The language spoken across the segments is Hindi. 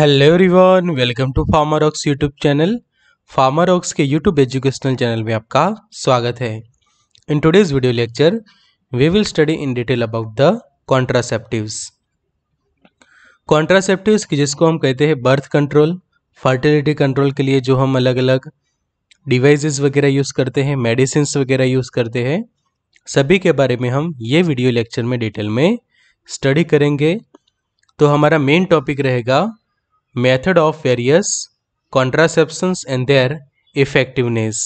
Hello everyone welcome to Pharma Rocks YouTube channel Pharma Rocks के यूट्यूब एजुकेशनल चैनल में आपका स्वागत है in today's video lecture we will study in detail about the contraceptives contraceptives की जिसको हम कहते हैं बर्थ कंट्रोल फर्टिलिटी कंट्रोल के लिए जो हम अलग अलग डिवाइसेस वगैरह यूज़ करते हैं मेडिसिन वगैरह यूज़ करते हैं सभी के बारे में हम ये वीडियो लेक्चर में डिटेल में स्टडी करेंगे तो हमारा मेन टॉपिक रहेगा method of various contraceptions and their effectiveness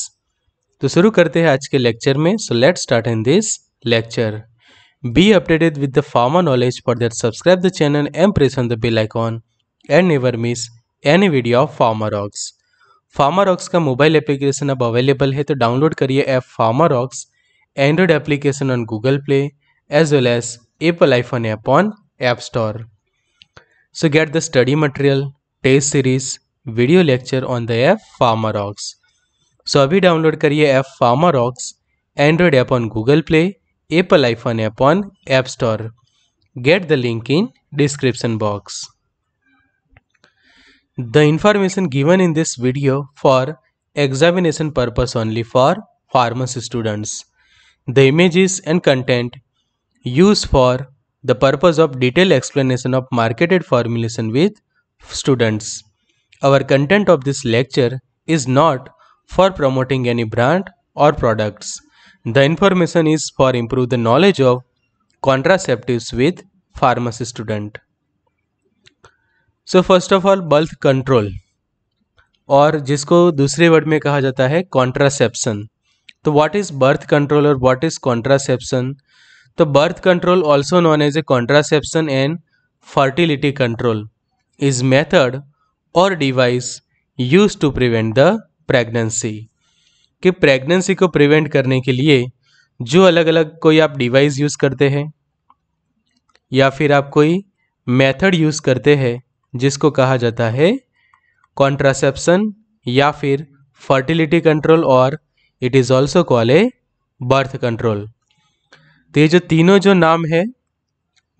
तो शुरू करते हैं आज के लेक्चर में so let start in this lecture be updated with the pharma knowledge for that subscribe the channel and press on the bell icon and never miss any video of Pharma Rocks Pharma Rocks का मोबाइल एप्लीकेशन अब अवेलेबल है तो डाउनलोड करिए app Pharma Rocks Android application on Google Play as well as Apple iPhone app on App Store So get the study material, test series, video lecture on the F Pharma Rocks. So abhi download kariye F Pharma Rocks, Android app on Google Play, Apple iPhone app on App Store. Get the link in description box. The information given in this video for examination purpose only for pharmacy students. The images and content used for the purpose of detailed explanation of marketed formulation with students. Our content of this lecture is not for promoting any brand or products. The information is for improve the knowledge of contraceptives with pharmacy student. so first of all birth control और जिसको दूसरे वर्ड में कहा जाता है कॉन्ट्रासेप्शन तो व्हाट इज़ बर्थ कंट्रोल और व्हाट इज़ कॉन्ट्रासेप्शन तो birth control also known as a contraception and fertility control is method और device use to prevent the pregnancy कि प्रेगनेंसी को प्रिवेंट करने के लिए जो अलग अलग कोई आप डिवाइस यूज़ करते हैं या फिर आप कोई मेथड यूज़ करते हैं जिसको कहा जाता है कॉन्ट्रासेप्शन या फिर फर्टिलिटी कंट्रोल और it is also call a birth control तो ये जो तीनों जो नाम है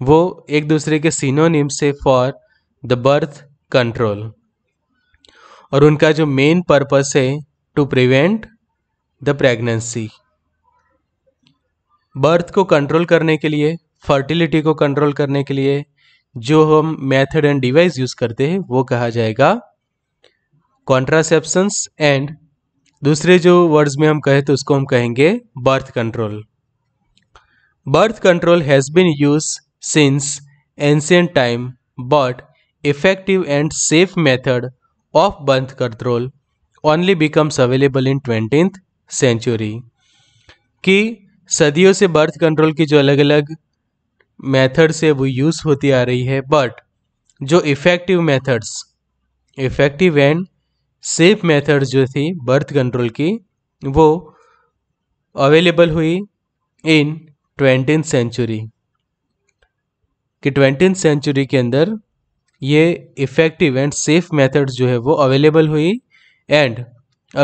वो एक दूसरे के सीनोनिम से फॉर द बर्थ कंट्रोल और उनका जो मेन पर्पस है to prevent the pregnancy birth को कंट्रोल करने के लिए फर्टिलिटी को कंट्रोल करने के लिए जो हम मेथड एंड डिवाइस यूज़ करते हैं वो कहा जाएगा कॉन्ट्रासेप्शंस एंड दूसरे जो वर्ड्स में हम कहे तो उसको हम कहेंगे birth control Birth control has been used since ancient time but effective and safe method of birth control only becomes available in 20th century कि सदियों से बर्थ कंट्रोल की जो अलग अलग मेथड्स है वो यूज़ होती आ रही है बट जो effective methods effective and safe methods जो थी बर्थ कंट्रोल की वो अवेलेबल हुई इन ट्वेंटी सेंचुरी कि ट्वेंटी सेंचुरी के अंदर ये इफ़ेक्टिव एंड सेफ मेथड्स जो है वो अवेलेबल हुई एंड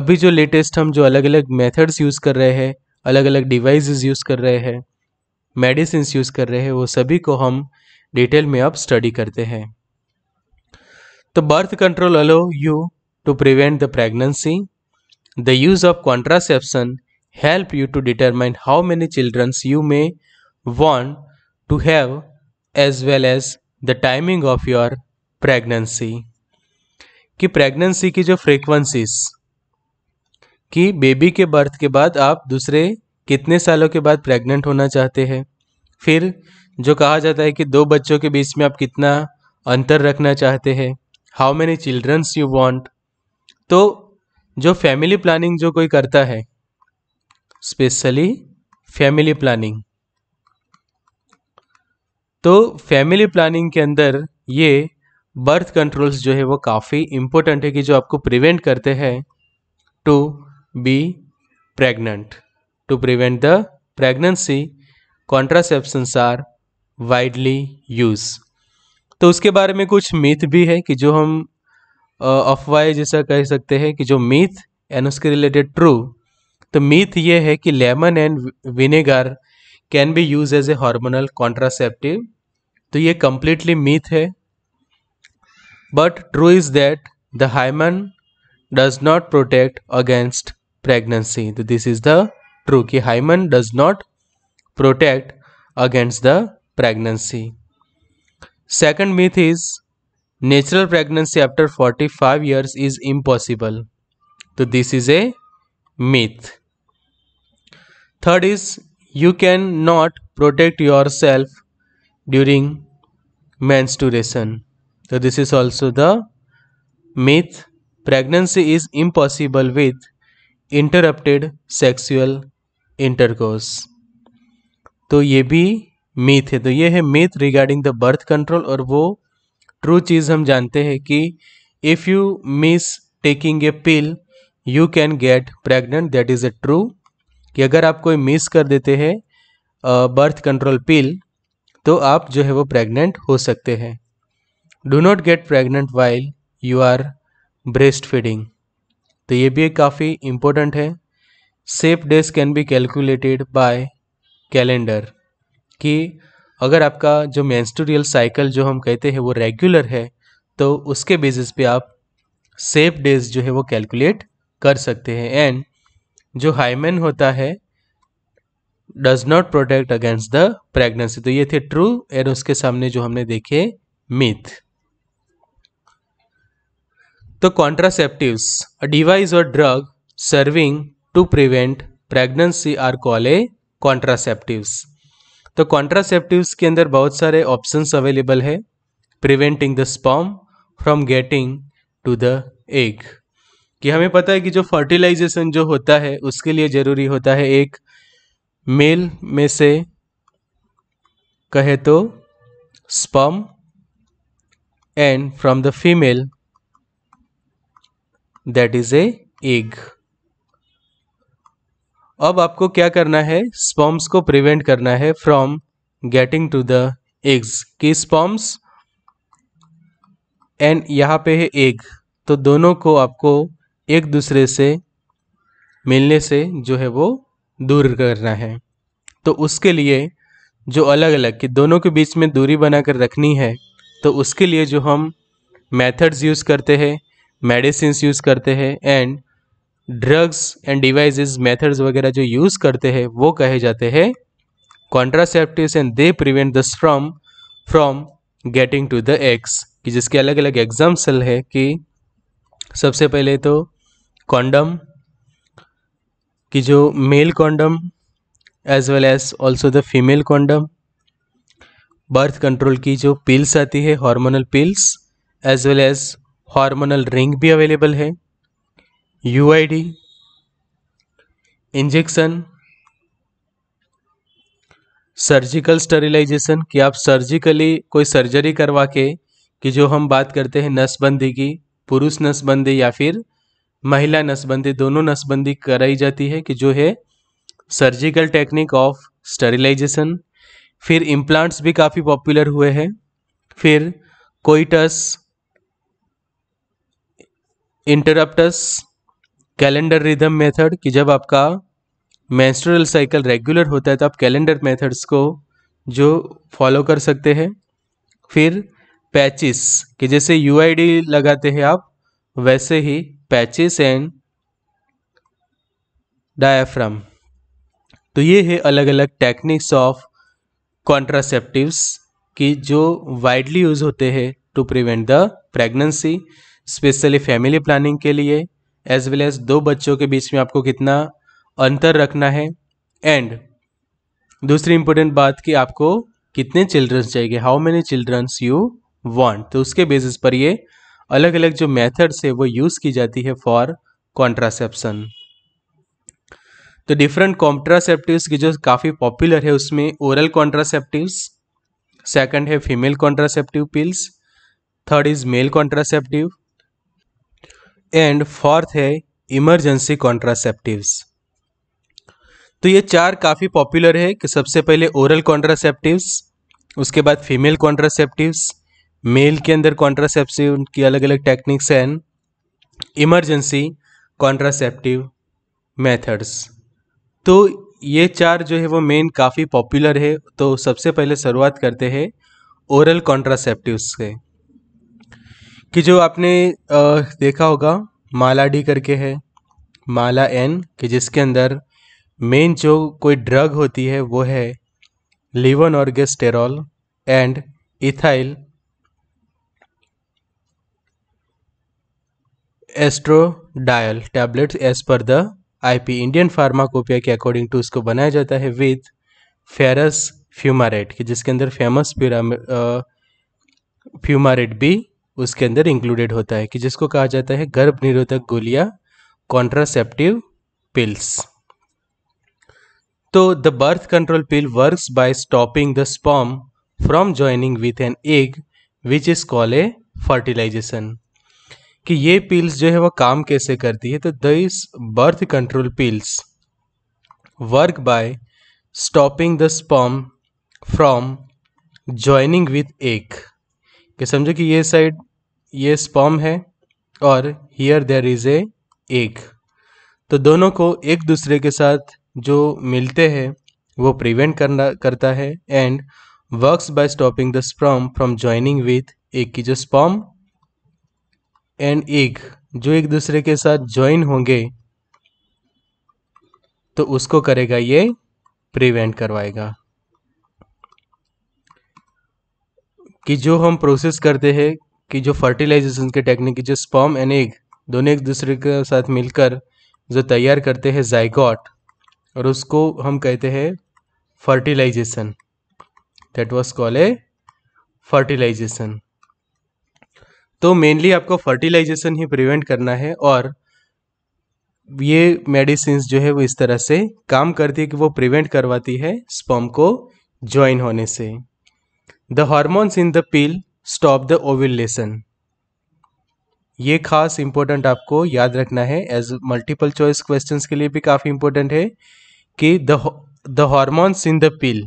अभी जो लेटेस्ट हम जो अलग अलग मेथड्स यूज़ कर रहे हैं अलग अलग डिवाइसेस यूज़ कर रहे हैं मेडिसिन यूज़ कर रहे हैं वो सभी को हम डिटेल में अब स्टडी करते हैं तो birth control allow you to prevent the pregnancy the use of contraception help you to determine how many children you may want to have as well as the timing of your pregnancy कि प्रेगनेंसी की जो फ्रीक्वेंसीज कि बेबी के बर्थ के बाद आप दूसरे कितने सालों के बाद प्रेग्नेंट होना चाहते हैं फिर जो कहा जाता है कि दो बच्चों के बीच में आप कितना अंतर रखना चाहते हैं how many childrens you want तो जो फैमिली प्लानिंग जो कोई करता है स्पेशली फैमिली प्लानिंग तो फैमिली प्लानिंग के अंदर ये बर्थ कंट्रोल्स जो है वो काफ़ी इम्पोर्टेंट है कि जो आपको प्रिवेंट करते हैं to be pregnant to prevent the pregnancy contraceptions are widely use तो उसके बारे में कुछ मिथ भी है कि जो हम अफवाह जैसा कह सकते हैं कि जो मिथ एंड उसके रिलेटेड ट्रू तो मीथ ये है कि lemon and vinegar can be use as a hormonal contraceptive तो ये कम्प्लीटली मीथ है but true is that the hymen does not protect against pregnancy तो दिस इज द ट्रू कि hymen does not protect against the pregnancy second myth is natural pregnancy after forty five years is impossible तो this is a myth third is you can not protect yourself during mens menstruation तो this is also the myth pregnancy is impossible with interrupted sexual intercourse तो ये भी मिथ है तो ये है myth regarding the birth control और वो ट्रू चीज हम जानते हैं कि if you miss taking a pill you can get pregnant that is a true कि अगर आप कोई मिस कर देते हैं बर्थ कंट्रोल पिल तो आप जो है वो प्रेग्नेंट हो सकते हैं do not get pregnant while you are breastfeeding तो ये भी काफ़ी इम्पोर्टेंट है safe days can be calculated by calendar कि अगर आपका जो मैंस्टोरियल साइकिल जो हम कहते हैं वो रेगुलर है तो उसके बेसिस पे आप सेफ डेज जो है वो कैलकुलेट कर सकते हैं एंड जो हाइमेन होता है does not protect against the pregnancy तो ये थे ट्रू एंड उसके सामने जो हमने देखे मिथ तो कॉन्ट्रासेप्टिवस अ डिवाइस और drug serving to prevent pregnancy are call a contraceptive तो कॉन्ट्रासेप्टिव के अंदर बहुत सारे ऑप्शंस अवेलेबल है preventing the sperm from getting to the egg कि हमें पता है कि जो फर्टिलाइजेशन जो होता है उसके लिए ज़रूरी होता है एक मेल में से कहे तो sperm and from the female that is a egg अब आपको क्या करना है स्पॉम्स को प्रिवेंट करना है from getting to the eggs कि स्पॉम्स एंड यहाँ पे है एग तो दोनों को आपको एक दूसरे से मिलने से जो है वो दूर करना है तो उसके लिए जो अलग अलग कि दोनों के बीच में दूरी बना कर रखनी है तो उसके लिए जो हम मेथड्स यूज़ करते हैं मेडिसिन यूज़ करते हैं and drugs and devices methods वगैरह जो यूज़ करते हैं वो कहे जाते हैं contraceptive and they prevent this from from getting to the eggs कि जिसके अलग अलग एग्जाम्पल है कि सबसे पहले तो कॉन्डम कि जो male condom as well as also the female condom birth control की जो पिल्स आती है hormonal pills as well as hormonal ring भी अवेलेबल है U I D injection surgical sterilization कि आप सर्जिकली कोई सर्जरी करवा के कि जो हम बात करते हैं नसबंदी की पुरुष नसबंदी या फिर महिला नसबंदी दोनों नसबंदी कराई जाती है कि जो है सर्जिकल टेक्निक ऑफ स्टरिलाइजेशन फिर इम्प्लांट्स भी काफ़ी पॉपुलर हुए हैं फिर coitus interruptus calendar rhythm method कि जब आपका मैंस्ट्रल साइकिल रेगुलर होता है तो आप कैलेंडर मेथड्स को जो फॉलो कर सकते हैं फिर पैचिस कि जैसे यूआईडी लगाते हैं आप वैसे ही पैचेस एंड डायाफ्राम तो ये है अलग अलग टेक्निक्स ऑफ कॉन्ट्रासेप्टिवस की जो वाइडली यूज होते हैं to prevent the pregnancy specially family planning के लिए एज वेल एज दो बच्चों के बीच में आपको कितना अंतर रखना है एंड दूसरी इंपॉर्टेंट बात कि आपको कितने चिल्ड्रंस चाहिए how many childrens you want तो उसके बेसिस पर ये अलग अलग जो मेथड्स है वो यूज़ की जाती है फॉर कॉन्ट्रासेप्सन तो डिफरेंट कॉन्ट्रासेप्टिव्स की जो काफ़ी पॉपुलर है उसमें ओरल कॉन्ट्रासेप्टिव्स सेकंड है female contraceptive pills third is male contraceptive and fourth है इमरजेंसी कॉन्ट्रासेप्टिव्स तो ये चार काफ़ी पॉपुलर है कि सबसे पहले ओरल कॉन्ट्रासेप्टिव्स उसके बाद फीमेल कॉन्ट्रासेप्टिव्स मेल के अंदर कॉन्ट्रासेप्टिव की अलग अलग टेक्निक्स हैं इमरजेंसी कॉन्ट्रासेप्टिव मेथड्स तो ये चार जो है वो मेन काफ़ी पॉपुलर है तो सबसे पहले शुरुआत करते हैं ओरल कॉन्ट्रासेप्टिव से कि जो आपने देखा होगा माला डी करके है माला एन कि जिसके अंदर मेन जो कोई ड्रग होती है वो है levonorgestrel and ethyl estradiol tablets as per the IP Indian pharmacopoeia के अकॉर्डिंग टू इसको बनाया जाता है विद फेरस फ्यूमारेट कि जिसके अंदर फेमस फ्यूमारेट भी उसके अंदर इंक्लूडेड होता है कि जिसको कहा जाता है गर्भ निरोधक गोलियां कॉन्ट्रासेप्टिव पिल्स तो the birth control pill works by stopping the sperm from joining with an egg which is call a fertilization कि ये पिल्स जो है वो काम कैसे करती है तो this birth control pills work by stopping the sperm from joining with egg कि समझो कि ये साइड ये स्पर्म है और हियर देर इज़ ए एक तो दोनों को एक दूसरे के साथ जो मिलते हैं वो प्रिवेंट करना करता है and works by stopping the sperm from joining with egg की जो स्पर्म एंड एग जो एक दूसरे के साथ ज्वाइन होंगे तो उसको करेगा ये प्रिवेंट करवाएगा कि जो हम प्रोसेस करते हैं कि जो फर्टिलाइजेशन के टेक्निक जो स्पॉम एंड एग दोनों एक दूसरे के साथ मिलकर जो तैयार करते हैं जाइगॉट और उसको हम कहते हैं fertilization that was call a fertilization तो मेनली आपको फर्टिलाइजेशन ही प्रिवेंट करना है और ये मेडिसिन जो है वो इस तरह से काम करती है कि वो प्रिवेंट करवाती है स्पम को ज्वाइन होने से the hormones in the pill stop the ovulation ये खास इंपॉर्टेंट आपको याद रखना है एज मल्टीपल चॉइस क्वेश्चंस के लिए भी काफ़ी इंपॉर्टेंट है कि the hormones in the pill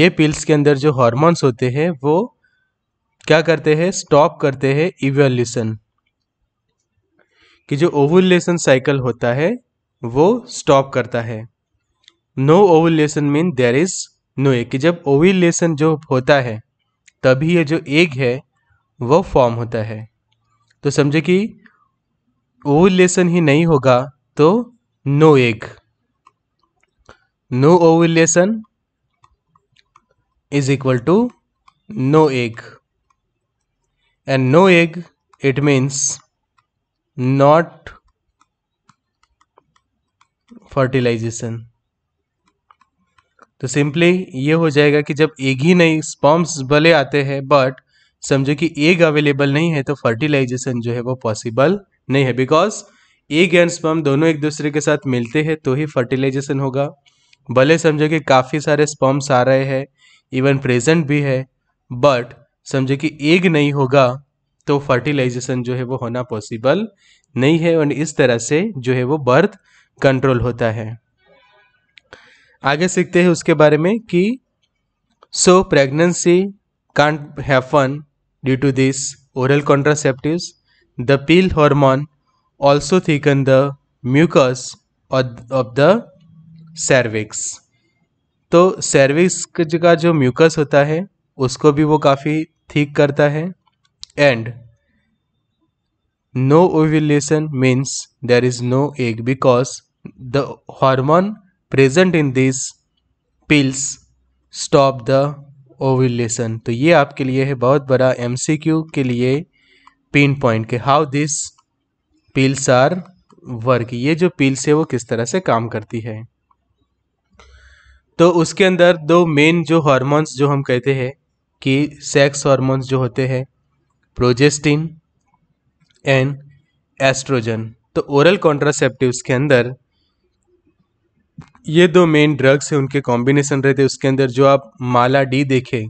ये पिल्स के अंदर जो हॉर्मोन्स होते हैं वो क्या करते हैं स्टॉप करते हैं इवेल्यूशन कि जो ओवुलेशन साइकिल होता है वो स्टॉप करता है no ovulation mean there is no egg कि जब ओवुलेशन जो होता है तभी ये जो एग है वो फॉर्म होता है तो समझे कि ओवुलेशन ही नहीं होगा तो no egg no ovulation is equal to no egg and no egg it means not fertilization तो सिंपली ये हो जाएगा कि जब एग ही नहीं स्पॉम्स भले आते हैं बट समझो कि एग अवेलेबल नहीं है तो फर्टिलाइजेशन जो है वो पॉसिबल नहीं है बिकॉज एग एंड स्पम दोनों एक दूसरे के साथ मिलते हैं तो ही फर्टिलाइजेशन होगा भले समझो कि काफ़ी सारे स्पम्स आ रहे हैं इवन प्रेजेंट भी है बट समझो कि एग नहीं होगा तो फर्टिलाइजेशन जो है वो होना पॉसिबल नहीं है और इस तरह से जो है वो बर्थ कंट्रोल होता है आगे सीखते हैं उसके बारे में कि so pregnancy can't happen due to this oral contraceptive the pill hormone also thicken the mucus of the cervix तो सर्विक्स का जो म्यूकस होता है उसको भी वो काफ़ी ठीक करता है and no ovulation means there is no egg because the hormone present in this pills stop the ovulation तो ये आपके लिए है बहुत बड़ा एम सी क्यू के लिए पिन पॉइंट के how this pills are work ये जो पिल्स है वो किस तरह से काम करती है तो उसके अंदर दो मेन जो हॉर्मोन्स जो हम कहते हैं कि सेक्स हॉर्मोन्स जो होते हैं प्रोजेस्टिन एंड एस्ट्रोजन तो ओरल कॉन्ट्रासेप्टिव्स के अंदर ये दो मेन ड्रग्स हैं उनके कॉम्बिनेशन रहते हैं उसके अंदर जो आप माला डी देखें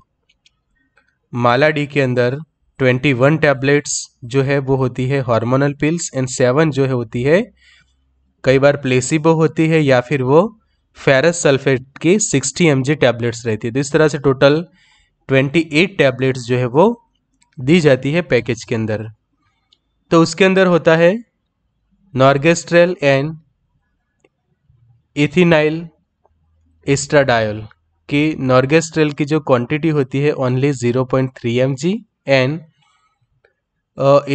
माला डी के अंदर ट्वेंटी वन टैबलेट्स जो है वो होती है हार्मोनल पिल्स एंड सेवन जो है होती है कई बार प्लेसिबो होती है या फिर वो फेरस सल्फेट की सिक्सटी एम जी टैबलेट्स रहती है तो इस तरह से टोटल ट्वेंटी एट टैबलेट्स जो है वो दी जाती है पैकेज के अंदर तो उसके अंदर होता है नॉर्गेस्ट्रेल एंड इथिनाइल एस्ट्राडायल कि नॉर्गेस्ट्रेल की जो क्वांटिटी होती है only 0.3 point three M G and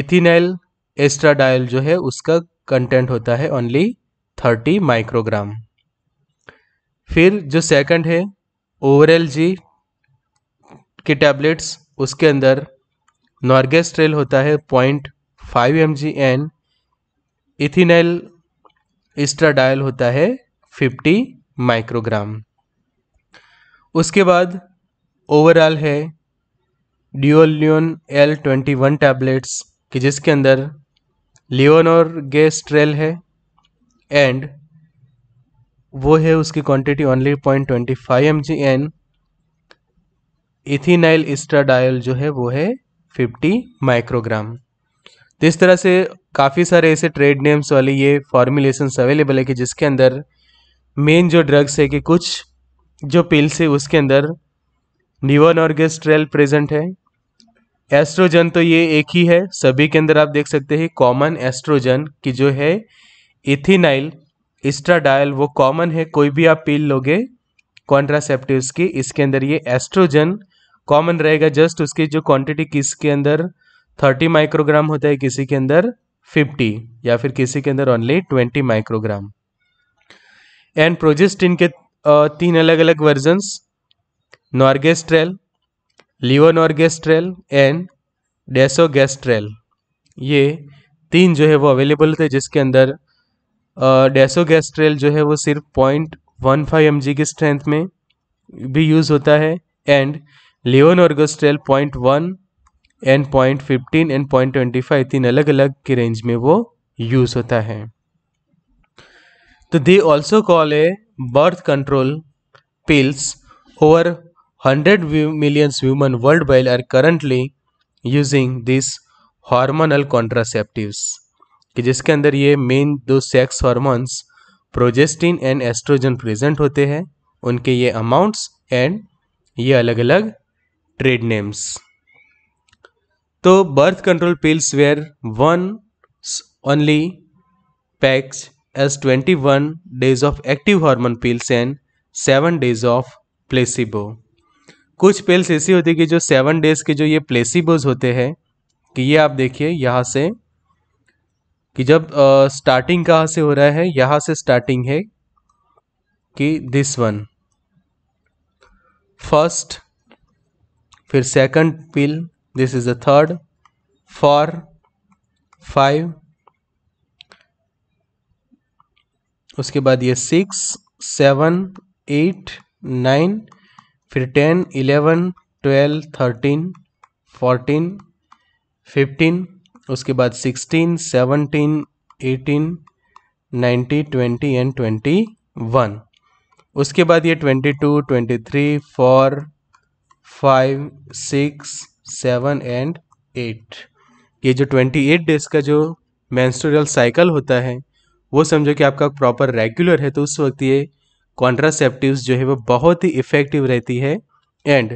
ethinyl estradiol जो है उसका कंटेंट होता है ओनली 30 माइक्रोग्राम फिर जो सेकंड है ओवरएल जी की टैबलेट्स उसके अंदर नॉर्गेस्ट्रेल होता है point five M G and ethinyl estradiol होता है फिफ्टी माइक्रोग्राम उसके बाद ओवरऑल है Duoluton L twenty one tablets कि जिसके अंदर लियोनोर गेस्ट्रेल है एंड वो है उसकी quantity only point twenty five M G and ethinyl estradiol जो है वो है फिफ्टी माइक्रोग्राम तो इस तरह से काफ़ी सारे ऐसे ट्रेड नेम्स वाले ये फॉर्मुलेशंस अवेलेबल है कि जिसके अंदर मेन जो ड्रग्स है कि कुछ जो पिल्स है उसके अंदर निवन ऑर्गेस्ट्रेल प्रेजेंट है एस्ट्रोजन तो ये एक ही है सभी के अंदर आप देख सकते हैं कॉमन एस्ट्रोजन की जो है इथिनाइल इस्ट्राडायल वो कॉमन है कोई भी आप पिल लोगे कॉन्ट्रासेप्टिव्स की इसके अंदर ये एस्ट्रोजन कॉमन रहेगा जस्ट उसकी जो क्वांटिटी किसके अंदर थर्टी माइक्रोग्राम होता है किसी के अंदर फिफ्टी या फिर किसी के अंदर only twenty microgram and progestin के तीन अलग अलग वर्जन्स नॉर्गेस्ट्रेल लिवो नॉर्गेस्ट्रेल एंड डेसोगेस्ट्रेल ये तीन जो है वो अवेलेबल थे जिसके अंदर डेसोगेस्ट्रेल जो है वो सिर्फ पॉइंट वन फाइव एम की स्ट्रेंथ में भी यूज़ होता है and levonorgestrel point one and point fifteen and point twenty five तीन अलग अलग के रेंज में वो यूज होता है तो they also call a birth control pills over hundred women world worldwide are currently using this hormonal contraceptives कि जिसके अंदर ये मेन दो sex hormones progestin and estrogen present होते हैं उनके ये अमाउंट्स एंड ये अलग अलग ट्रेड नेम्स तो birth control pills where one only packs as twenty one days of active hormone pills and seven days of placebo कुछ पिल्स ऐसी होती है कि जो सेवन डेज के जो ये प्लेसिबोज होते हैं कि ये आप देखिए यहाँ से कि जब स्टार्टिंग कहाँ से हो रहा है यहाँ से स्टार्टिंग है कि दिस वन फर्स्ट फिर second pill this is the third four five उसके बाद ये सिक्स सेवन एट नाइन फिर ten eleven twelve thirteen fourteen fifteen उसके बाद sixteen seventeen eighteen nineteen twenty and twenty one उसके बाद ये twenty two twenty three four five six seven and eight ये जो ट्वेंटी एट डेज का जो मैंस्टोरियल साइकिल होता है वो समझो कि आपका प्रॉपर रेगुलर है तो उस वक्त ये कॉन्ट्रासेप्टिव्स जो है वो बहुत ही इफ़ेक्टिव रहती है एंड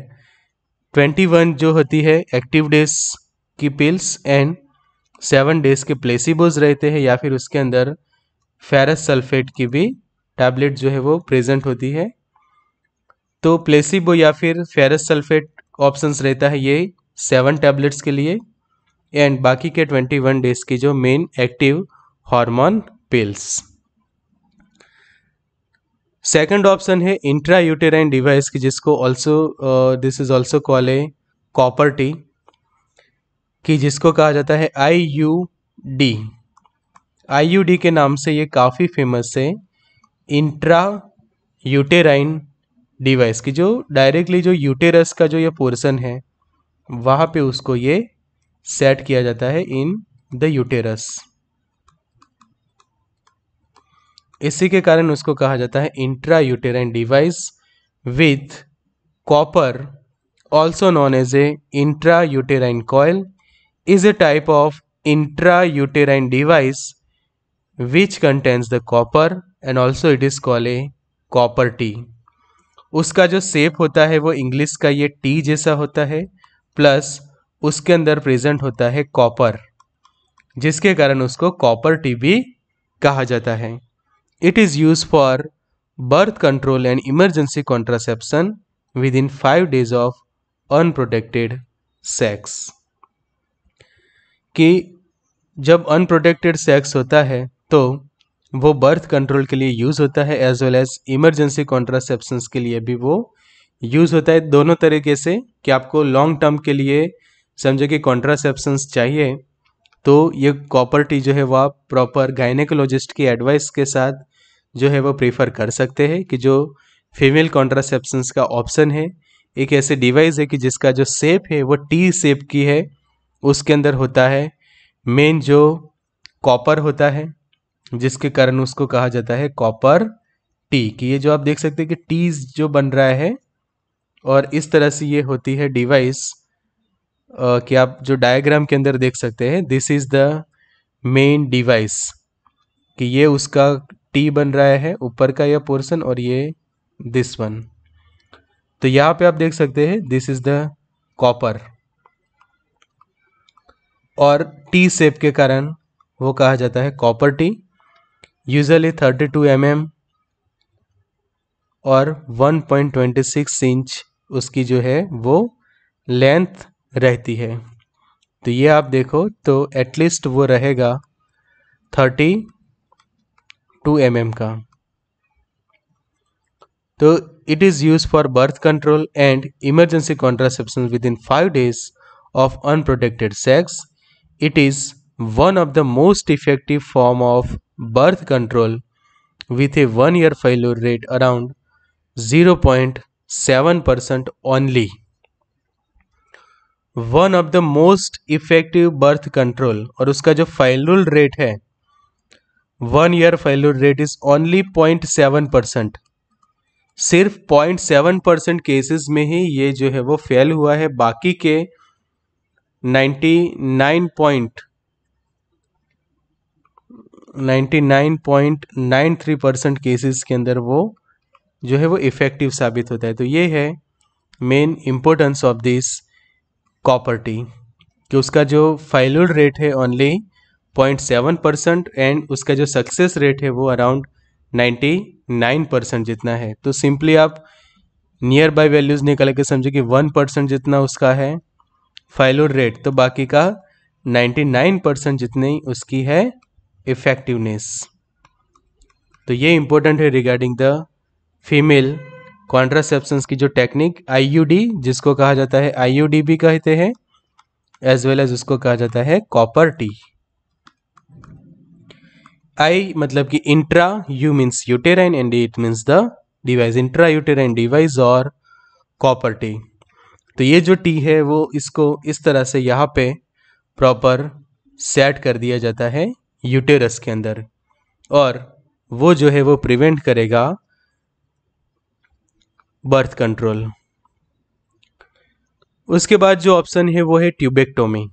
ट्वेंटी वन जो होती है एक्टिव डेज की पिल्स एंड सेवन डेज के प्लेसिबोज रहते हैं या फिर उसके अंदर फेरस सल्फेट की भी टैबलेट जो है वो प्रेजेंट होती है तो प्लेसिबो या फिर फेरस सल्फेट ऑप्शंस रहता है ये सेवन टैबलेट्स के लिए एंड बाकी के ट्वेंटी वन डेज की जो main active hormone pills second option है इंट्रा यूटेराइन डिवाइस की जिसको also this is also call a copper T जिसको कहा जाता है I U D I U D के नाम से ये काफ़ी फेमस है इंट्रा यूटेराइन डिवाइस की जो डायरेक्टली जो यूटेरस का जो ये पोर्सन है वहाँ पे उसको ये सेट किया जाता है इन द यूटेरस इसी के कारण उसको कहा जाता है intra uterine device with copper also known as a intra uterine coil is a type of intra uterine device which contains the copper and also it is call a copper T उसका जो सेप होता है वो इंग्लिश का ये टी जैसा होता है प्लस उसके अंदर प्रेजेंट होता है कॉपर जिसके कारण उसको कॉपर टी भी कहा जाता है it is use for birth control and emergency contraception within five days of unprotected sex कि जब अनप्रोटेक्टेड सेक्स होता है तो वो बर्थ कंट्रोल के लिए यूज़ होता है as well as emergency contraception के लिए भी वो यूज़ होता है दोनों तरीके से कि आपको लॉन्ग टर्म के लिए समझो कि कॉन्ट्रासेप्शन चाहिए तो ये कॉपर टी जो है वह आप प्रॉपर गाइनेकोलॉजिस्ट की एडवाइस के साथ जो है वो प्रीफर कर सकते हैं कि जो फीमेल कॉन्ट्रासेप्शन का ऑप्शन है एक ऐसे डिवाइस है कि जिसका जो सेप है वो टी सेप की है उसके अंदर होता है मेन जो कॉपर होता है जिसके कारण उसको कहा जाता है कॉपर टी कि ये जो आप देख सकते हैं कि टीज जो बन रहा है और इस तरह से ये होती है डिवाइस कि आप जो डायग्राम के अंदर देख सकते हैं this is the main device कि ये उसका टी बन रहा है ऊपर का यह पोर्सन और ये दिस वन तो यहाँ पे आप देख सकते हैं दिस इज़ द कॉपर और टी सेप के कारण वो कहा जाता है copper T usually thirty two M M और one point twenty six inch उसकी जो है वो लेंथ रहती है तो ये आप देखो तो एटलीस्ट वो रहेगा थर्टी टू एम एम का तो it is use for birth control and emergency contraception within five days of unprotected sex it is one of the most effective form of birth control with a one year failure rate around 0.7% only. One of the most effective birth control और उसका जो फाइलुल रेट है one year failure rate is only point seven percent सिर्फ पॉइंट सेवन परसेंट केसेस में ही ये जो है वो फेल हुआ है बाकी के ninety nine point 99.93 percent cases के अंदर वो जो है वो इफ़ेक्टिव साबित होता है तो ये है main importance of this copper T कि उसका जो फाइलुड रेट है ओनली 0.7 परसेंट एंड उसका जो सक्सेस रेट है वो अराउंड 99 परसेंट जितना है तो सिंपली आप नियर बाय वैल्यूज़ निकल के समझो कि 1 परसेंट जितना उसका है फाइलुल रेट तो बाकी का 99 परसेंट जितनी उसकी है इफेक्टिवनेस तो ये इंपॉर्टेंट है रिगार्डिंग द फीमेल कॉन्ट्रासेप्शन की जो टेक्निक आईयूडी जिसको कहा जाता है आईयूडी भी कहते हैं एज वेल एज उसको कहा जाता है कॉपर टी आई मतलब कि intra U means uterine and it means the device intra uterine device और कॉपर टी तो ये जो टी है वो इसको इस तरह से यहाँ पे प्रॉपर सेट कर दिया जाता है यूटेरस के अंदर और वो जो है वो प्रिवेंट करेगा बर्थ कंट्रोल उसके बाद जो ऑप्शन है वो है ट्यूबेक्टोमी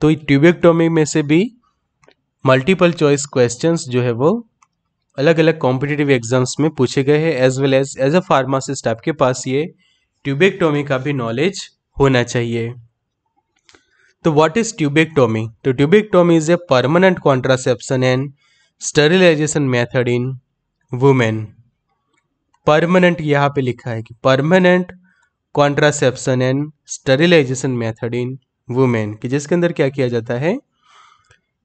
तो ट्यूबेक्टोमी में से भी मल्टीपल चॉइस क्वेश्चंस जो है वो अलग अलग कॉम्पिटेटिव एग्जाम्स में पूछे गए हैं as well as as a pharmacist आपके पास ये ट्यूबेक्टोमी का भी नॉलेज होना चाहिए तो व्हाट इज ट्यूबेक्टोमी तो tubectomy is a permanent contraception and sterilization method in women permanent यहाँ पे लिखा है कि permanent contraception and sterilization method in women कि जिसके अंदर क्या किया जाता है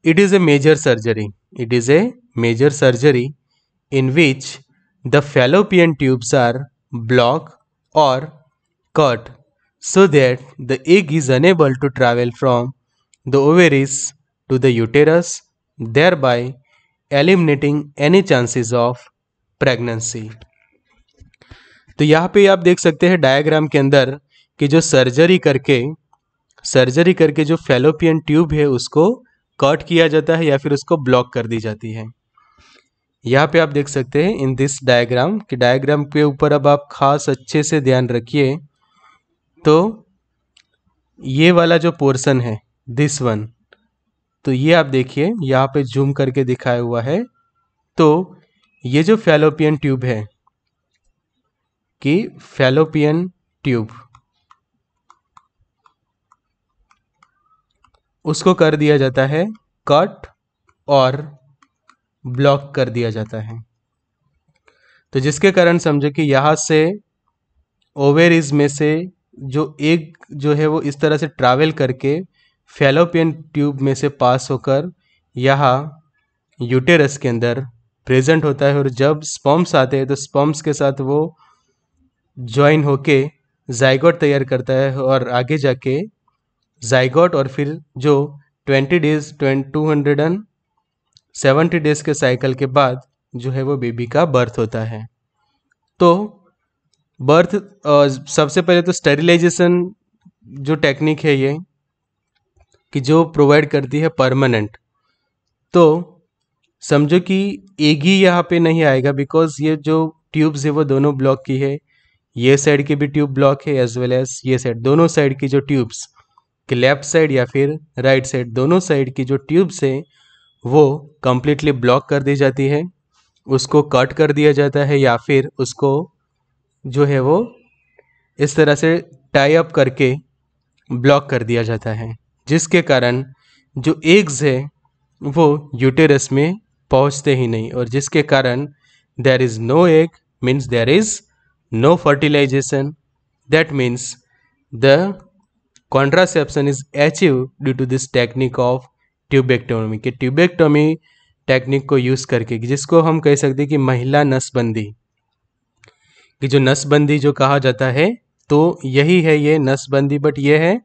it is a major surgery it is a major surgery in which the fallopian tubes are block और cut so that the egg is unable to travel from the ovaries to the uterus, thereby eliminating any chances of pregnancy. तो यहाँ पे आप देख सकते हैं डायग्राम के अंदर कि जो सर्जरी करके सर्जरी करके जो फेलोपियन ट्यूब है उसको कट किया जाता है या फिर उसको ब्लॉक कर दी जाती है यहाँ पे आप देख सकते हैं इन दिस डायग्राम कि डायग्राम के ऊपर अब आप खास अच्छे से ध्यान रखिए तो ये वाला जो पोर्शन है दिस वन तो ये आप देखिए यहाँ पे जूम करके दिखाया हुआ है तो ये जो फैलोपियन ट्यूब है कि फैलोपियन ट्यूब उसको कर दिया जाता है कट और ब्लॉक कर दिया जाता है तो जिसके कारण समझो कि यहां से ओवेरिज में से जो एक जो है वो इस तरह से ट्रैवल करके फैलोपियन ट्यूब में से पास होकर यहाँ यूटेरस के अंदर प्रेजेंट होता है और जब स्पम्स आते हैं तो स्पम्स के साथ वो ज्वाइन होके जाइगोट तैयार करता है और आगे जाके जाइगोट और फिर जो twenty days to hundred and seventy days के साइकिल के बाद जो है वो बेबी का बर्थ होता है तो बर्थ सबसे पहले तो स्टेरिलाइजेशन जो टेक्निक है ये कि जो प्रोवाइड करती है परमानेंट तो समझो कि एक ही यहाँ पे नहीं आएगा बिकॉज ये जो ट्यूब्स है वो दोनों ब्लॉक की है ये साइड की भी ट्यूब ब्लॉक है एज वेल एज ये साइड दोनों साइड की जो ट्यूब्स कि लेफ्ट साइड या फिर राइट साइड दोनों साइड की जो ट्यूब्स है वो कम्प्लीटली ब्लॉक कर दी जाती है उसको कट कर दिया जाता है या फिर उसको जो है वो इस तरह से टाई अप करके ब्लॉक कर दिया जाता है जिसके कारण जो एग्स है वो यूटेरस में पहुंचते ही नहीं और जिसके कारण there is no egg means there is no fertilization that means the contraception is achieve due to this technique of tubectomy के ट्यूबेक्टोमी टेक्निक को यूज़ करके जिसको हम कह सकते हैं कि महिला नसबंदी कि जो नसबंदी जो कहा जाता है तो यही है ये नसबंदी बट ये है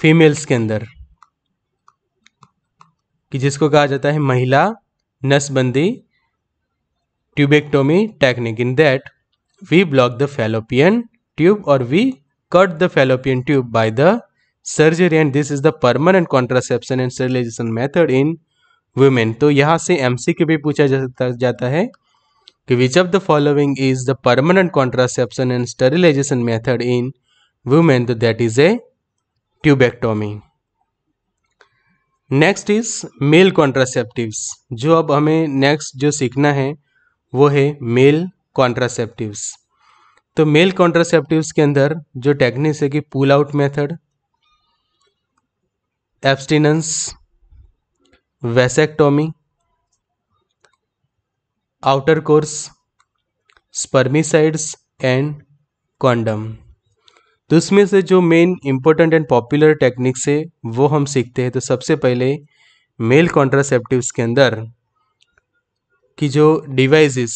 फीमेल्स के अंदर कि जिसको कहा जाता है महिला नसबंदी tubectomy technique in that we block the fallopian tube और we cut the fallopian tube by the surgery and this is the permanent contraception and sterilization method in women तो यहाँ से के भी पूछा जा सकता जाता है कि which of the following is the permanent contraception and sterilization method in women तो that is a tubectomy next is male contraceptive जो अब हमें नेक्स्ट जो सीखना है वो है मेल कॉन्ट्रासेप्टिवस तो मेल कॉन्ट्रासेप्टिव के अंदर जो टेक्निक्स है कि pull out method abstinence vasectomy outer course spermicides and condom तो इसमें से जो main important and popular techniques है वो हम सीखते हैं तो सबसे पहले मेल कॉन्ट्रासेप्टिव्स के अंदर की जो डिवाइसेस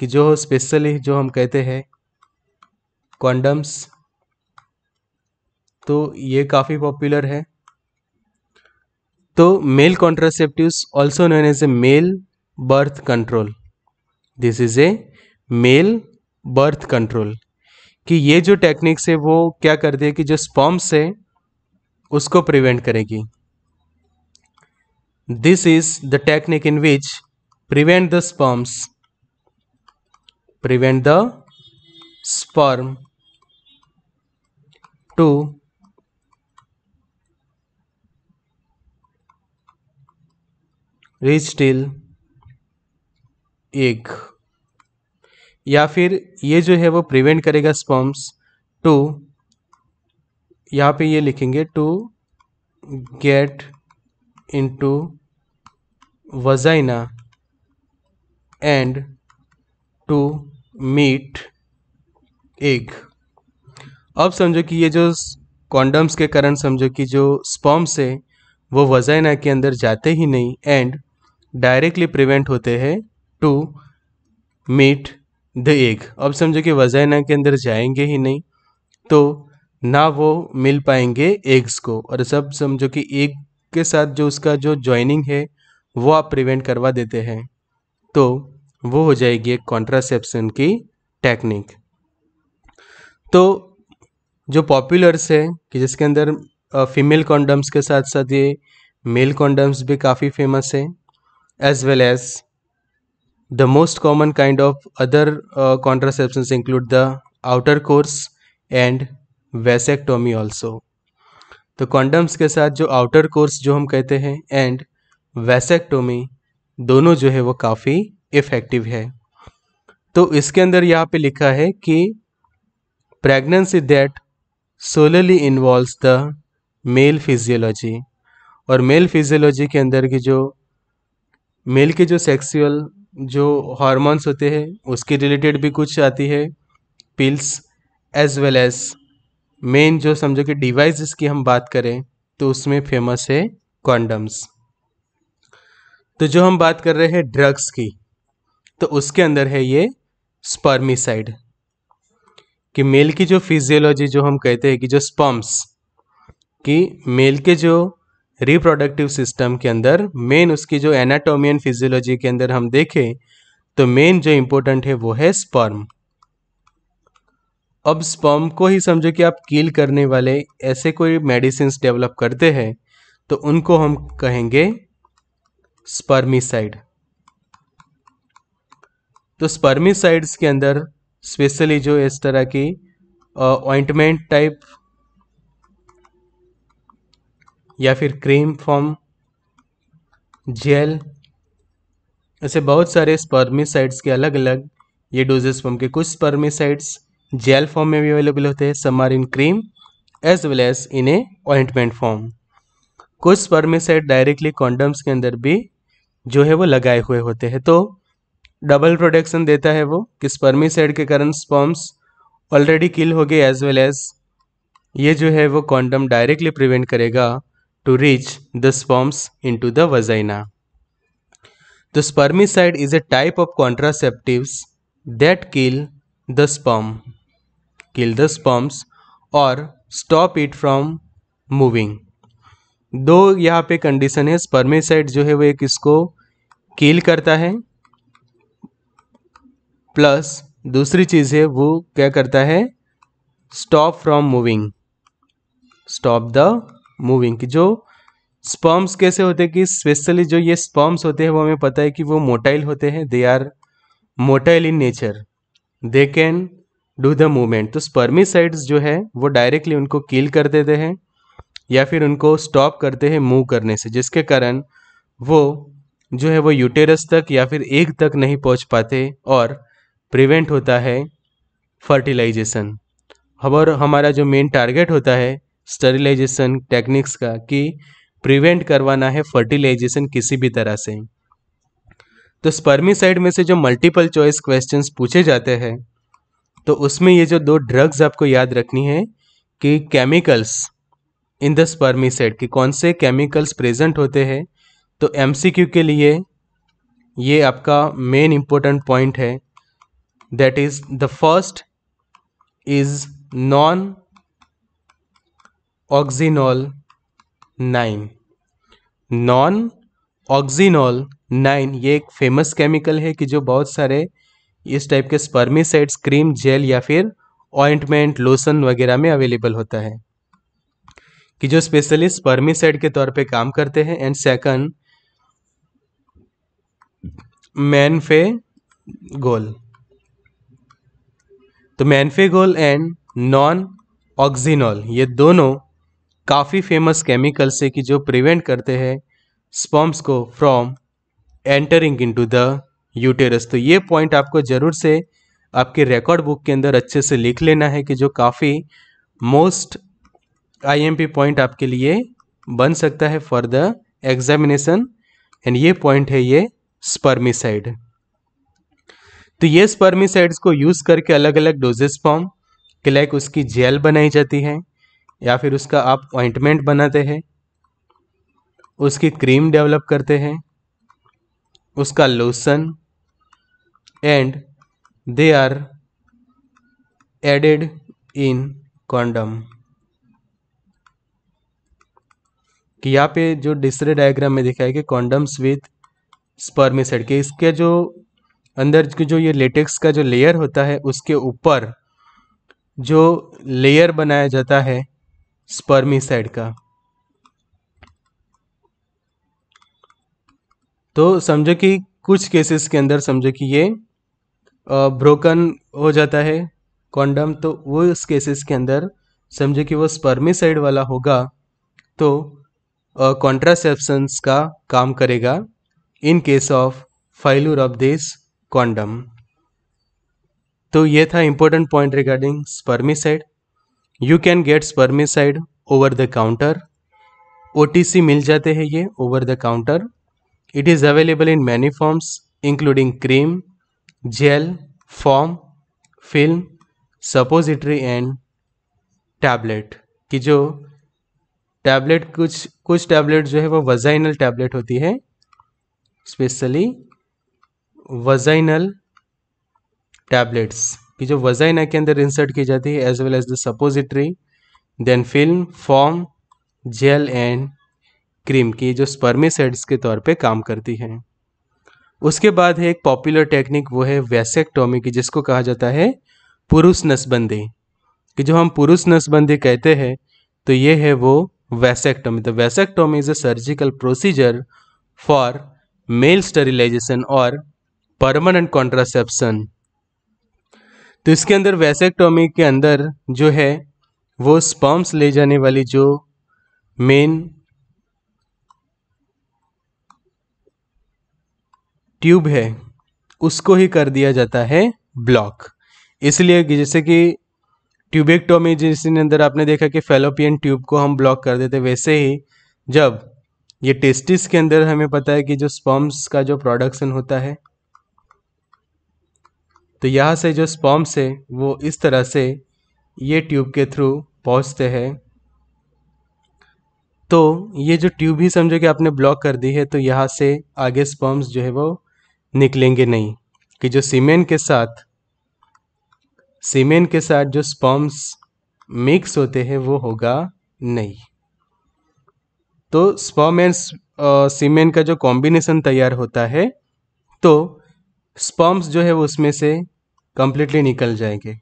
कि जो स्पेशली जो हम कहते हैं कॉन्डम्स तो ये काफ़ी पॉपुलर है तो male contraceptives also known as a male birth control this is a male birth control कि ये जो टेक्निक्स है वो क्या कर दे कि जो स्पॉम्स है उसको प्रिवेंट करेगी this is the technique in which prevent the sperms prevent the sperm to reach still एक या फिर ये जो है वो प्रिवेंट करेगा स्पर्म्स टू यहाँ पे ये लिखेंगे to get into vagina and to meet egg अब समझो कि ये जो कॉन्डम्स के कारण समझो कि जो स्पर्म्स है वो वजाइना के अंदर जाते ही नहीं एंड डायरेक्टली प्रिवेंट होते हैं टू मीट द एग अब समझो कि वजाइना के अंदर जाएंगे ही नहीं तो ना वो मिल पाएंगे एग्स को और सब समझो कि एग के साथ जो उसका जो ज्वाइनिंग है वो आप प्रिवेंट करवा देते हैं तो वो हो जाएगी एक कॉन्ट्रासेप्शन की टेक्निक तो जो पॉपुलर्स है कि जिसके अंदर फीमेल कॉन्डम्स के साथ साथ ये मेल कॉन्डम्स भी काफ़ी फेमस है as well as the most common kind of other contraception include the outer course and vasectomy also तो कॉन्डम्स के साथ जो आउटर कोर्स जो हम कहते हैं एंड वैसेक्टोमी दोनों जो है वो काफ़ी इफ़ेक्टिव है तो इसके अंदर यहाँ पे लिखा है कि pregnancy that solely involve the male physiology और मेल फिजियोलॉजी के अंदर की जो मेल के जो सेक्सुअल जो हार्मोन्स होते हैं उसके रिलेटेड भी कुछ आती है pills as well as men जो समझो कि डिवाइस की हम बात करें तो उसमें फेमस है कॉन्डम्स तो जो हम बात कर रहे हैं ड्रग्स की तो उसके अंदर है ये स्पर्मिसाइड कि मेल की जो फिजियोलॉजी जो हम कहते हैं कि जो स्पम्स कि मेल के जो रिप्रोडक्टिव सिस्टम के अंदर मेन उसकी जो एनाटोमी एंड फिजियोलॉजी के अंदर हम देखें तो मेन जो इम्पोर्टेंट है वो है स्पर्म अब स्पर्म को ही समझो कि आप कील करने वाले ऐसे कोई मेडिसिन डेवलप करते हैं तो उनको हम कहेंगे स्पर्मिसाइड तो स्पर्मिसाइड्स के अंदर स्पेशली जो इस तरह की ऑइंटमेंट टाइप या फिर क्रीम फॉर्म जेल ऐसे बहुत सारे स्पर्मिसाइड्स के अलग अलग ये डोजेस फॉर्म के कुछ स्पर्मिसाइड्स जेल फॉर्म में भी अवेलेबल होते हैं smear in cream as well as in a ointment form कुछ स्पर्मिसाइड डायरेक्टली कॉन्डम्स के अंदर भी जो है वो लगाए हुए होते हैं तो डबल प्रोटेक्शन देता है वो कि स्पर्मिसाइड के कारण स्पॉम्स ऑलरेडी किल हो गए एज वेल एज ये जो है वो कॉन्डम डायरेक्टली प्रिवेंट करेगा to reach the sperms into the vagina. The spermicide is a type of contraceptives that kill the sperm, kill the sperms or stop it from moving. दो यहाँ पे कंडीशन है स्पर्मेसाइड जो है वो एक इसको किल करता है प्लस दूसरी चीज़ है वो क्या करता है stop from moving stop the moving जो स्पर्म्स कैसे होते हैं कि स्पेशली जो ये स्पर्म्स होते हैं वो हमें पता है कि वो मोटाइल होते हैं they are motile in nature they can do the movement तो स्पर्मिसाइड्स जो है वो डायरेक्टली उनको किल कर देते हैं या फिर उनको स्टॉप करते हैं मूव करने से जिसके कारण वो जो है वो यूटेरस तक या फिर एक तक नहीं पहुंच पाते और प्रिवेंट होता है फर्टिलाइजेशन और हमारा जो मेन टारगेट होता है स्टरिलाइजेशन टेक्निक्स का कि प्रिवेंट करवाना है फर्टिलाइजेशन किसी भी तरह से तो स्पर्मिसाइड में से जो मल्टीपल चॉइस क्वेश्चन पूछे जाते हैं तो उसमें ये जो दो ड्रग्स आपको याद रखनी है कि केमिकल्स इन द स्पर्मिसाइड कि कौन से केमिकल्स प्रेजेंट होते हैं तो एम के लिए ये आपका मेन इम्पोर्टेंट पॉइंट है that is the first is nonoxynol nine nonoxynol nine ये एक फेमस केमिकल है कि जो बहुत सारे इस टाइप के स्पर्मिसाइड्स क्रीम जेल या फिर ऑइंटमेंट लोशन वगैरह में अवेलेबल होता है कि जो स्पेशली स्पर्मिसाइड के तौर पे काम करते हैं एंड सेकंड मैनफे गोल तो मैनफे गोल एंड नॉन ऑक्जीनॉल ये दोनों काफ़ी फेमस केमिकल्स है कि जो प्रिवेंट करते हैं स्पम्स को from entering into the uterus तो ये पॉइंट आपको ज़रूर से आपके रिकॉर्ड बुक के अंदर अच्छे से लिख लेना है कि जो काफ़ी मोस्ट आईएमपी पॉइंट आपके लिए बन सकता है फॉर द एग्जामिनेशन एंड ये पॉइंट है ये स्पर्मिसाइड तो ये स्पर्मिसाइड्स को यूज़ करके अलग अलग डोजेस फॉर्म क्लैक उसकी जेल बनाई जाती है या फिर उसका आप ऑइंटमेंट बनाते हैं उसकी क्रीम डेवलप करते हैं उसका lotion and they are added in condom कि यहाँ पे जो डिस्ट्रे डायग्राम में दिखाया कि कॉन्डम्स विथ स्पर्मिसड के इसके जो अंदर जो ये लेटेक्स का जो लेयर होता है उसके ऊपर जो लेयर बनाया जाता है स्पर्मिसाइड का तो समझो कि कुछ केसेस के अंदर समझो कि ये ब्रोकन हो जाता है कॉन्डम तो वो इस केसेस के अंदर समझो कि वो स्पर्मिसाइड वाला होगा तो कॉन्ट्रासेप्शंस का काम करेगा in case of failure of this condom तो ये था important point regarding spermicide you can get spermicide over the counter ओ मिल जाते हैं ये over the counter it is available in many forms including cream gel form film suppository and tablet कि जो टैबलेट कुछ कुछ टैबलेट जो है वो वजाइनल टैबलेट होती है स्पेशली वजाइनल टैबलेट्स कि जो वजाइना के अंदर इंसर्ट की जाती है as well as the suppository then film form gel and cream की जो स्पर्मिसाइड्स के तौर पे काम करती है उसके बाद है एक पॉपुलर टेक्निक वो है वैसेक्टोमी की जिसको कहा जाता है पुरुष नसबंदी कि जो हम पुरुष नसबंदी कहते हैं तो ये है वो वैसेक्टोमी तो vasectomy is a surgical procedure for male sterilization और परमानेंट कॉन्ट्रासेप्शन तो इसके अंदर वैसेक्टोमी के अंदर जो है वो स्पर्म्स ले जाने वाली जो मेन ट्यूब है उसको ही कर दिया जाता है ब्लॉक इसलिए जैसे कि ट्यूबेक्टोमी जिसके अंदर आपने देखा कि फेलोपियन ट्यूब को हम ब्लॉक कर देते वैसे ही जब ये टेस्टिस के अंदर हमें पता है कि जो स्पर्म्स का जो प्रोडक्शन होता है तो यहाँ से जो स्पॉम्स है वो इस तरह से ये ट्यूब के थ्रू पहुँचते हैं तो ये जो ट्यूब ही समझो कि आपने ब्लॉक कर दी है तो यहाँ से आगे स्पॉम्स जो है वो निकलेंगे नहीं कि जो सीमेन के साथ सीमेन के साथ जो स्पॉम्स मिक्स होते हैं वो होगा नहीं तो स्पॉम एंड सीमेन का जो कॉम्बिनेशन तैयार होता है तो स्पर्म्स जो है वो उसमें से कम्प्लीटली निकल जाएंगे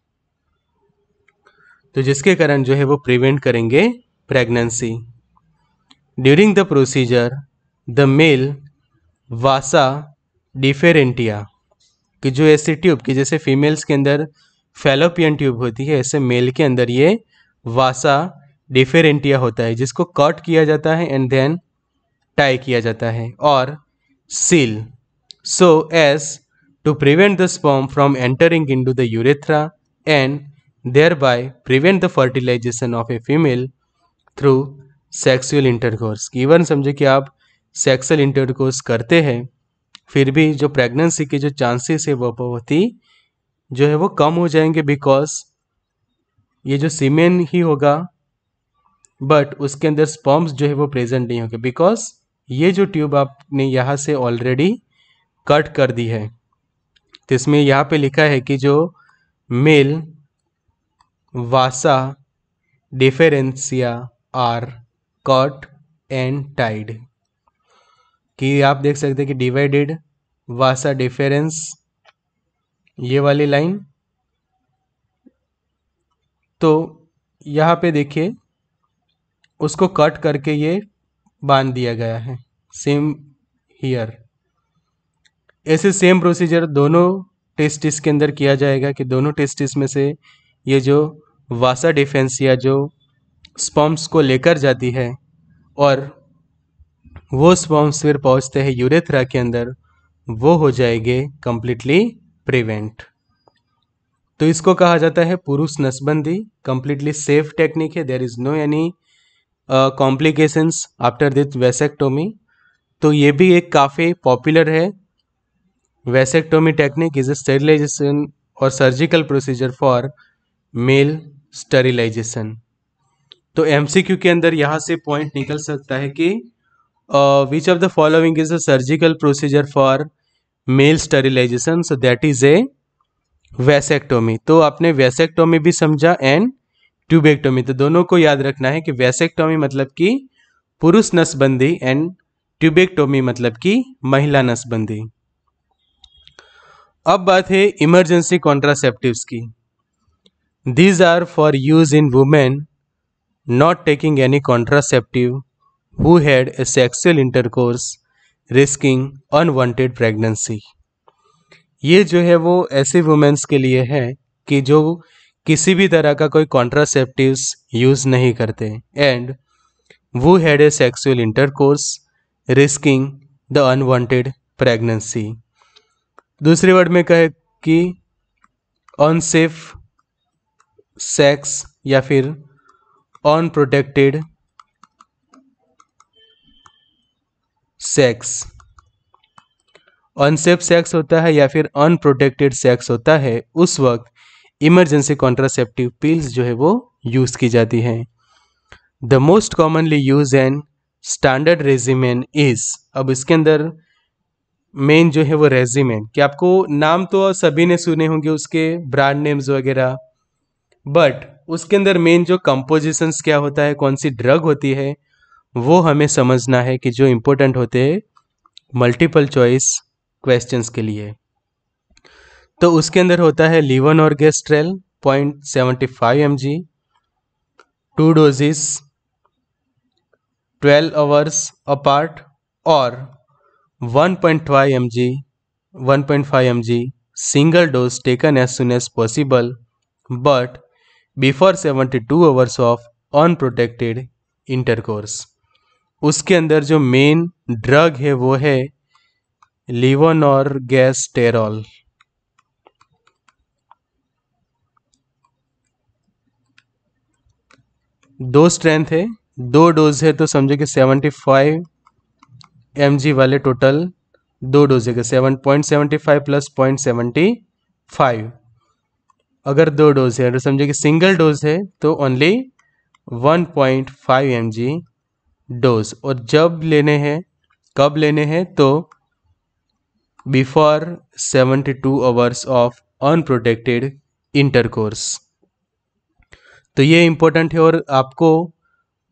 तो जिसके कारण जो है वो प्रिवेंट करेंगे pregnancy during the procedure the male vasa deferentia कि जो ऐसी ट्यूब की जैसे फीमेल्स के अंदर फेलोपियन ट्यूब होती है ऐसे मेल के अंदर ये वासा डिफेरेंटिया होता है जिसको कट किया जाता है एंड देन टाई किया जाता है और seal so as to prevent the sperm from entering into the urethra and thereby prevent the fertilization of a female through sexual intercourse even समझे कि आप सेक्सुअल इंटरकोर्स करते हैं फिर भी जो प्रेगनेंसी के जो चांसेस है वो बहुत ही जो है वो कम हो जाएंगे बिकॉज ये जो सीमेन ही होगा बट उसके अंदर स्पॉम्स जो है वो प्रेजेंट नहीं होंगे बिकॉज ये जो ट्यूब आपने यहाँ से ऑलरेडी कट कर दी है तो इसमें यहाँ पे लिखा है कि जो male vasa deferentia are cut and tied कि आप देख सकते हैं कि डिवाइडेड वासा डिफरेंस ये वाली लाइन तो यहाँ पे देखिए उसको कट करके ये बांध दिया गया है सेम हियर ऐसे सेम प्रोसीजर दोनों टेस्टिस के अंदर किया जाएगा कि दोनों टेस्टिस में से ये जो वासा डिफेंस या जो स्पॉम्स को लेकर जाती है और वो स्पॉम्स फिर पहुंचते हैं यूरेथ्रा के अंदर वो हो जाएंगे कम्प्लीटली प्रिवेंट तो इसको कहा जाता है पुरुष नसबंदी कम्प्लीटली सेफ टेक्निक है there is no any complications after this vasectomy तो ये भी एक काफ़ी पॉपुलर है vasectomy technique is a sterilisation और surgical procedure for male sterilisation तो एम के अंदर यहाँ से पॉइंट निकल सकता है कि which of the following is a surgical procedure for male sterilisation so that is a vasectomy तो आपने वैसेक्टोमी भी समझा एंड ट्यूबेक्टोमी तो दोनों को याद रखना है कि वैसेक्टोमी मतलब कि पुरुष नसबंदी एंड ट्यूबेक्टोमी मतलब कि महिला नसबंदी अब बात है इमरजेंसी कॉन्ट्रासेप्टिव की these are for use in women not taking any contraceptive who had a sexual intercourse risking unwanted pregnancy ये जो है वो ऐसे वुमेन्स के लिए है कि जो किसी भी तरह का कोई कॉन्ट्रासेप्टिव्स यूज़ नहीं करते एंड वो had a sexual intercourse risking the unwanted pregnancy दूसरे वर्ड में कहे कि अनसेफ सेक्स या फिर अनप्रोटेक्टेड सेक्स अनसेफ सेक्स होता है या फिर अनप्रोटेक्टेड सेक्स होता है उस वक्त इमरजेंसी कॉन्ट्रासेप्टिव पिल्स जो है वो यूज़ की जाती हैं the most commonly use and standard regimen is अब इसके अंदर मेन जो है वो रेजिमेंट कि आपको नाम तो सभी ने सुने होंगे उसके ब्रांड नेम्स वगैरह बट उसके अंदर मेन जो कंपोजिशंस क्या होता है कौन सी ड्रग होती है वो हमें समझना है कि जो इम्पोर्टेंट होते हैं मल्टीपल चॉइस क्वेश्चन के लिए तो उसके अंदर होता है levonorgestrel point seventy five M G two doses twelve hours apart और 1.5 mg 1.5 mg single dose taken as soon as possible but before 72 hours of unprotected intercourse उसके अंदर जो मेन ड्रग है वो है लिवन और गैस टेरॉल दो स्ट्रेंथ है दो डोज है तो समझो कि 75 एम वाले टोटल दो डोजे के seven point seventy five plus point seventy five अगर दो डोज है अगर समझे कि सिंगल डोज है तो only one point five M dose और जब लेने हैं कब लेने हैं तो before seventy two hours of unprotected intercourse तो ये इम्पोर्टेंट है और आपको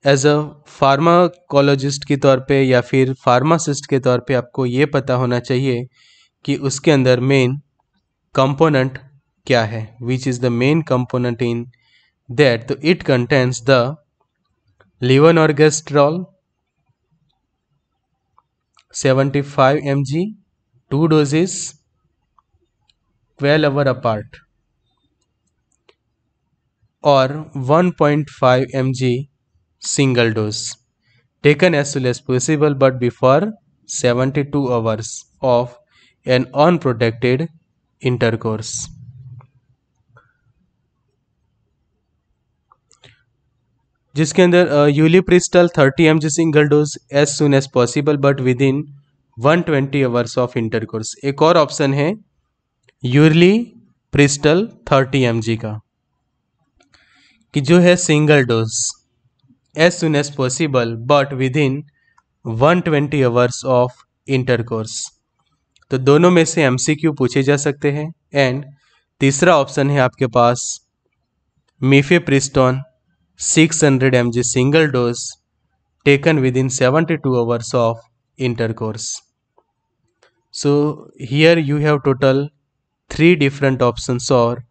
एज अ फार्माकोलॉजिस्ट के तौर पे या फिर फार्मासिस्ट के तौर पे आपको ये पता होना चाहिए कि उसके अंदर मेन कंपोनेंट क्या है which is the main component in that तो it contains the levonorgestrel 75 mg two doses 12 hour apart और 1.5 mg single dose taken as soon as possible but before 72 hours of an unprotected intercourse. जिसके अंदर ulipristal thirty M single dose as soon as possible but within one twenty hours of intercourse एक और ऑप्शन है यूरली प्रिस्टल थर्टी एम का कि जो है single dose as as soon possible but within one twenty hours of intercourse तो दोनों में से एम सी क्यू पूछे जा सकते हैं एंड तीसरा ऑप्शन है आपके पास mifepristone six hundred M single dose taken within seventy two hours of intercourse so here you have total three different option और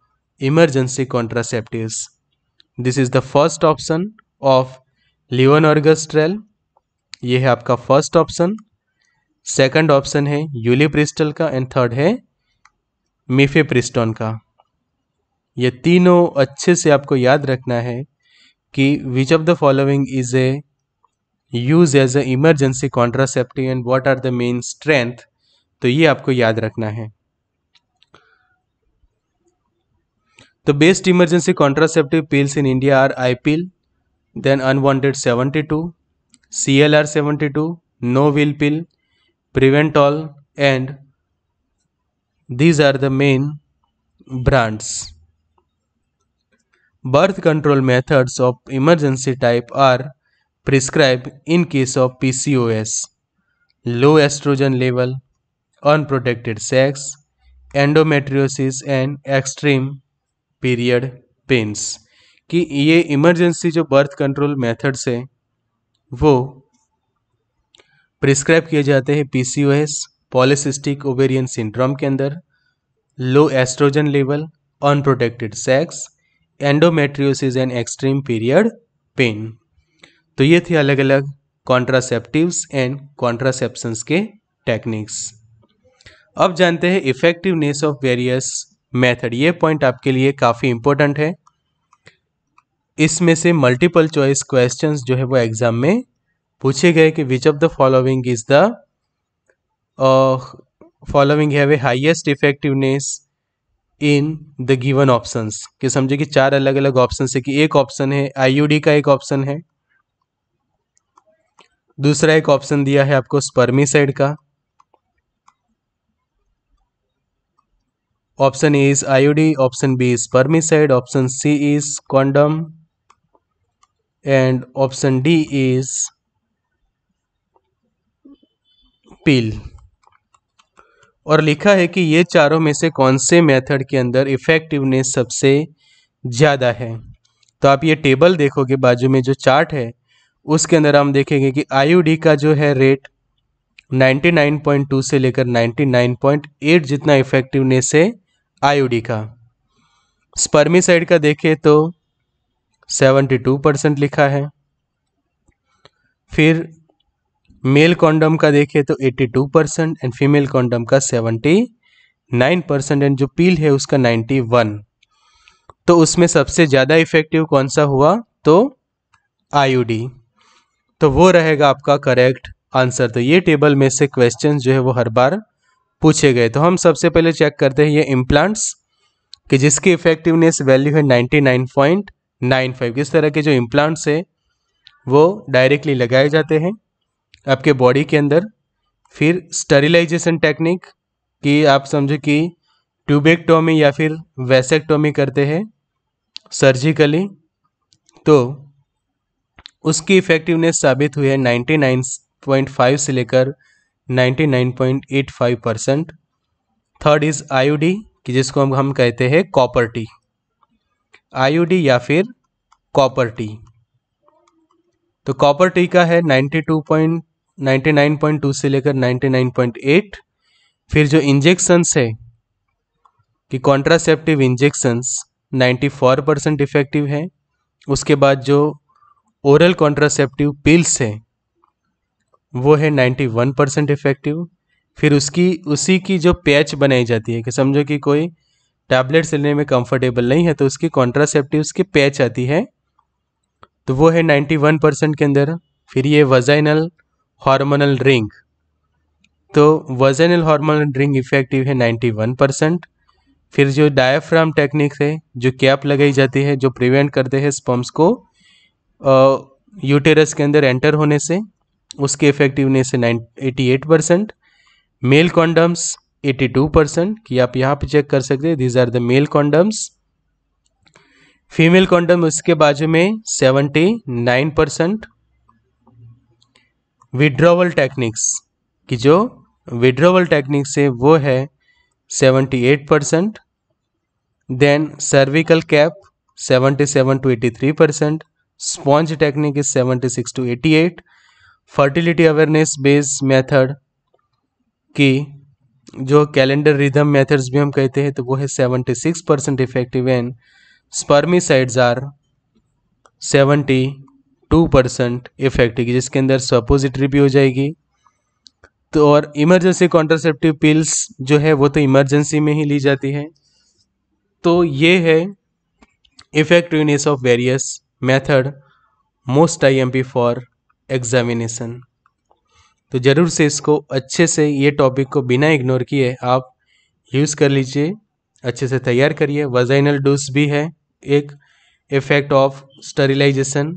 emergency contraceptive this is the first option of levonorgestrel ये है आपका फर्स्ट ऑप्शन सेकंड ऑप्शन है यूली प्रिस्टल का एंड थर्ड है प्रिस्टोन का ये तीनों अच्छे से आपको याद रखना है कि which of the following is a use as a emergency contraceptive and what are the main strength तो ये आपको याद रखना है तो best emergency contraceptive pills in India are I pill then unwanted 72, CLR 72, no will pill, prevent all and these are the main brands. Birth control methods of emergency type are prescribed in case of PCOS, low estrogen level, unprotected sex, endometriosis and extreme period pains. कि ये इमरजेंसी जो बर्थ कंट्रोल मेथड्स है वो प्रिस्क्राइब किए जाते हैं पीसीओएस पॉलिसिस्टिक ओवेरियन सिंड्रोम के अंदर low oestrogen level unprotected sex endometriosis and extreme period pain तो ये थे अलग अलग कॉन्ट्रासेप्टिवस एंड कॉन्ट्रासेप्शंस के टेक्निक्स अब जानते हैं इफेक्टिवनेस ऑफ वेरियस मेथड ये पॉइंट आपके लिए काफ़ी इंपॉर्टेंट है इसमें से मल्टीपल चॉइस क्वेश्चंस जो है वो एग्ज़ाम में पूछे गए कि which of the following is the following have a effectiveness in the given options कि समझे कि चार अलग अलग ऑप्शन है कि एक ऑप्शन है आईयूडी का एक ऑप्शन है दूसरा एक ऑप्शन दिया है आपको स्पर्मीसाइड का option A is IUD option B is spermicide option C is condom and option D is peel और लिखा है कि ये चारों में से कौन से मेथड के अंदर इफ़ेक्टिवनेस सबसे ज़्यादा है तो आप ये टेबल देखोगे बाजू में जो चार्ट है उसके अंदर हम देखेंगे कि आई का जो है रेट 99.2 से लेकर 99.8 जितना इफ़ेक्टिवनेस है आई का स्पर्मी का देखें तो सेवेंटी टू परसेंट लिखा है फिर मेल कॉन्डम का देखें तो eighty two percent and female condom का सेवेंटी नाइन परसेंट एंड जो पील है उसका नाइन्टी वन तो उसमें सबसे ज़्यादा इफेक्टिव कौन सा हुआ तो आईयूडी तो वो रहेगा आपका करेक्ट आंसर तो ये टेबल में से क्वेश्चन जो है वो हर बार पूछे गए तो हम सबसे पहले चेक करते हैं ये इम्प्लांट्स कि जिसकी इफेक्टिवनेस वैल्यू है ninety nine point nine five इस तरह के जो इम्प्लांट्स हैं वो डायरेक्टली लगाए जाते हैं आपके बॉडी के अंदर फिर स्टरिलाइजेशन टेक्निक कि आप समझो कि ट्यूबेक्टोमी या फिर वैसेक्टोमी करते हैं सर्जिकली तो उसकी इफ़ेक्टिवनेस साबित हुई है 99.5 से लेकर 99.85 परसेंट थर्ड इज़ आयोडी कि जिसको हम हम कहते हैं कॉपर्टी आईओडी या फिर कॉपर टी तो कॉपर टी का है 92.99.2 से लेकर 99.8 फिर जो इंजेक्शंस है कि कॉन्ट्रासेप्टिव इंजेक्शंस 94 परसेंट इफेक्टिव है उसके बाद जो ओरल कॉन्ट्रासेप्टिव पिल्स है वो है 91 परसेंट इफेक्टिव फिर उसकी उसी की जो पैच बनाई जाती है कि समझो कि कोई टैबलेट्स लेने में कंफर्टेबल नहीं है तो उसकी कॉन्ट्रासेप्टिव की पैच आती है तो वो है नाइन्टी वन परसेंट के अंदर फिर ये वजाइनल हार्मोनल रिंग तो वजाइनल हार्मोनल रिंग इफेक्टिव है नाइन्टी वन परसेंट फिर जो डायफ्राम टेक्निक्स है जो कैप लगाई जाती है जो प्रिवेंट करते हैं स्पम्स को यूटेरस के अंदर एंटर होने से उसकी इफेक्टिवनेस है nine eighty eight percent male condoms 82 परसेंट कि आप यहाँ पे चेक कर सकते हैं these are the male condoms female condom उसके बाजू में 79 परसेंट विड्रोवल टेक्निक्स कि जो विड्रोवल टेक्निक्स है वो है 78 परसेंट देन सर्विकल कैप 77 टू 83 परसेंट स्पॉन्ज टेक्निक इज 76 टू 88 फर्टिलिटी अवेयरनेस बेस्ड मेथड की जो कैलेंडर रिदम मेथड्स भी हम कहते हैं तो वो है seventy six percent effective and spermicides are seventy two percent effective जिसके अंदर सपोजिटरी भी हो जाएगी तो और इमरजेंसी कॉन्ट्रासेप्टिव पिल्स जो है वो तो इमरजेंसी में ही ली जाती है तो ये है effectiveness of various method most I M P for examination तो ज़रूर से इसको अच्छे से ये टॉपिक को बिना इग्नोर किए आप यूज़ कर लीजिए अच्छे से तैयार करिए वजाइनल डोज भी है एक इफ़ेक्ट ऑफ स्टरिलाइजेशन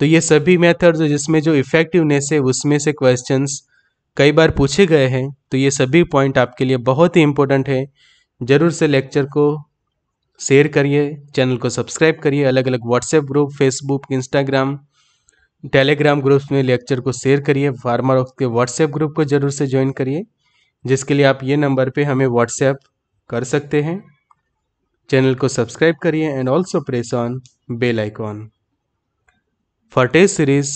तो ये सभी मेथड्स जिसमें जो इफ़ेक्टिवनेस है उसमें से क्वेश्चंस कई बार पूछे गए हैं तो ये सभी पॉइंट आपके लिए बहुत ही इम्पोर्टेंट है ज़रूर से लेक्चर को शेयर करिए चैनल को सब्सक्राइब करिए अलग अलग WhatsApp group Facebook Instagram Telegram groups में लेक्चर को शेयर करिए फार्मारॉक्स के व्हाट्सएप ग्रुप को ज़रूर से ज्वाइन करिए जिसके लिए आप ये नंबर पे हमें व्हाट्सएप कर सकते हैं चैनल को सब्सक्राइब करिए and also press on bell icon for test series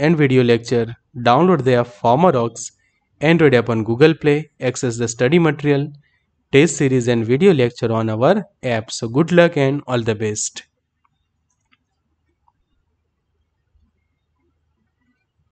and video lecture download the app Pharmarox Android app on Google Play access the study material test series and video lecture on our app. Good luck and all the best